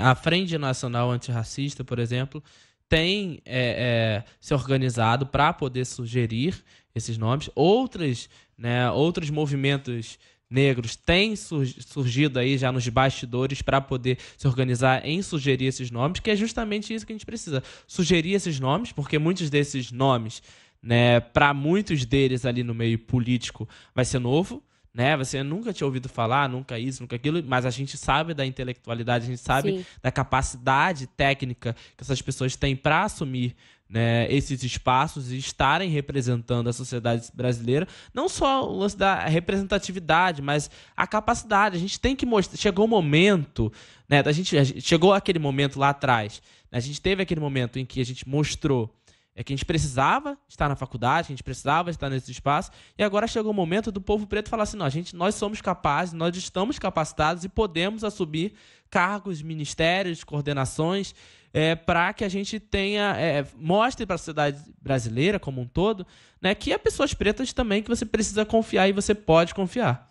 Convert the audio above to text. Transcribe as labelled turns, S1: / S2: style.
S1: a Frente Nacional Antirracista, por exemplo, tem é, é, se organizado para poder sugerir esses nomes. Outras, né, outros movimentos negros têm surgido aí já nos bastidores para poder se organizar em sugerir esses nomes, que é justamente isso que a gente precisa. Sugerir esses nomes, porque muitos desses nomes, né, para muitos deles ali no meio político, vai ser novo né? Você nunca tinha ouvido falar, nunca isso, nunca aquilo, mas a gente sabe da intelectualidade, a gente sabe Sim. da capacidade técnica que essas pessoas têm para assumir né, esses espaços e estarem representando a sociedade brasileira, não só o lance da representatividade, mas a capacidade. A gente tem que mostrar. Chegou o um momento, né? Da gente, gente, chegou aquele momento lá atrás. Né, a gente teve aquele momento em que a gente mostrou é que a gente precisava estar na faculdade, que a gente precisava estar nesse espaço, e agora chegou o momento do povo preto falar assim: não, a gente, nós somos capazes, nós estamos capacitados e podemos assumir cargos, ministérios, coordenações, é, para que a gente tenha, é, mostre para a sociedade brasileira como um todo, né, que há pessoas pretas também que você precisa confiar e você pode confiar.